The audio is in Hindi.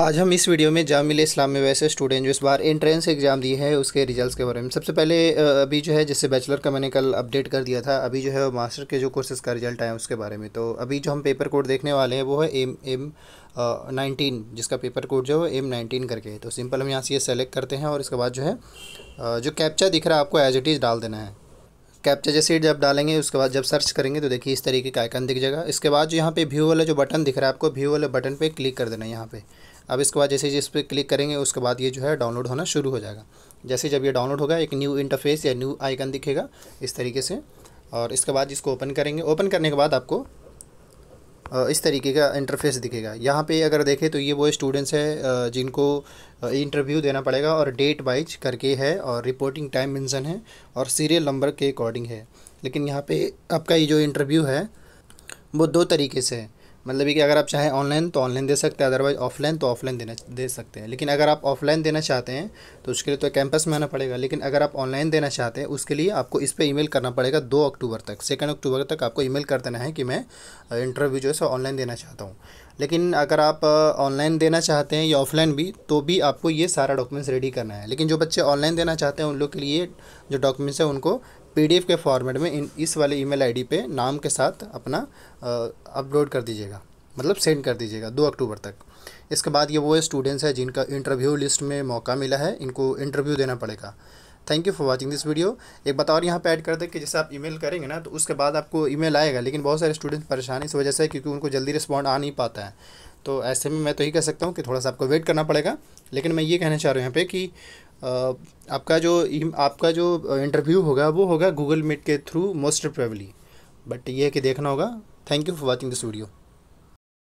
आज हम इस वीडियो में जाम इस्लाम में वैसे स्टूडेंट जो इस बार एंट्रेंस एग्ज़ाम दिए हैं उसके रिजल्ट्स के बारे में सबसे पहले अभी जो है जैसे बैचलर का मैंने कल अपडेट कर दिया था अभी जो है मास्टर के जो कोर्सेज़ का रिजल्ट आया उसके बारे में तो अभी जो हम पेपर कोड देखने वाले हैं वो है एम एम नाइनटीन जिसका पेपर कोड जो है एम नाइनटीन करके तो सिंपल हम यहाँ से ये सेलेक्ट करते हैं और इसके बाद जो है जो कैप्चा दिख रहा है आपको एज इट इज़ डाल देना है कैप्चा जैसे जब डालेंगे उसके बाद जब सर्च करेंगे तो देखिए इस तरीके का आइकन दिख जाएगा इसके बाद जो यहाँ पे व्यू वाला जो बटन दिख रहा है आपको व्यू वाले बटन पे क्लिक कर देना है यहाँ पे अब इसके बाद जैसे जिस पर क्लिक करेंगे उसके बाद ये जो है डाउनलोड होना शुरू हो जाएगा जैसे जब ये डाउनलोड होगा एक न्यू इंटरफेस या न्यू आइकन दिखेगा इस तरीके से और इसके बाद इसको ओपन करेंगे ओपन करने के बाद आपको इस तरीके का इंटरफेस दिखेगा यहाँ पे अगर देखें तो ये वो स्टूडेंट्स हैं जिनको इंटरव्यू देना पड़ेगा और डेट वाइज करके है और रिपोर्टिंग टाइम मेंशन है और सीरियल नंबर के अकॉर्डिंग है लेकिन यहाँ पे आपका ये जो इंटरव्यू है वो दो तरीके से है मतलब ये कि अगर आप चाहें ऑनलाइन तो ऑनलाइन दे सकते हैं अदरवाइज ऑफलाइन तो ऑफलाइन देना दे सकते हैं लेकिन अगर आप ऑफलाइन देना चाहते हैं तो उसके लिए तो कैंपस में आना पड़ेगा लेकिन अगर आप ऑनलाइन देना चाहते हैं उसके लिए आपको इस पर ईमेल करना पड़ेगा दो अक्टूबर तक सेकेंड अक्टूबर तक आपको ईमेल कर देना है कि मैं इंटरव्यू uh, जो है सो ऑनलाइन देना चाहता हूँ लेकिन अगर आप ऑनलाइन देना चाहते हैं या ऑफलाइन भी तो भी आपको ये सारा डॉक्यूमेंट्स रेडी करना है लेकिन जो बच्चे ऑनलाइन देना चाहते हैं उन लोग के लिए जो डॉक्यूमेंट्स हैं उनको पीडीएफ के फॉर्मेट में इन इस वाले ईमेल आईडी पे नाम के साथ अपना अपलोड कर दीजिएगा मतलब सेंड कर दीजिएगा दो अक्टूबर तक इसके बाद ये वो स्टूडेंट्स हैं जिनका इंटरव्यू लिस्ट में मौका मिला है इनको इंटरव्यू देना पड़ेगा thank you for watching this video एक बात और यहाँ पे ऐड कर दें कि जैसे आप ईमेल करेंगे ना तो उसके बाद आपको ईमेल आएगा लेकिन बहुत सारे स्टूडेंट्स परेशान इस वजह से क्योंकि उनको जल्दी रिस्पॉन्ड आ नहीं पाता है तो ऐसे में मैं तो यही कह सकता हूँ कि थोड़ा सा आपको वेट करना पड़ेगा लेकिन मैं ये कहना चाह रहा हूँ यहाँ पे कि आपका जो e, आपका जो इंटरव्यू होगा वो होगा गूगल मीट के थ्रू मोस्ट प्रेवली बट ये है कि देखना होगा thank you for watching this video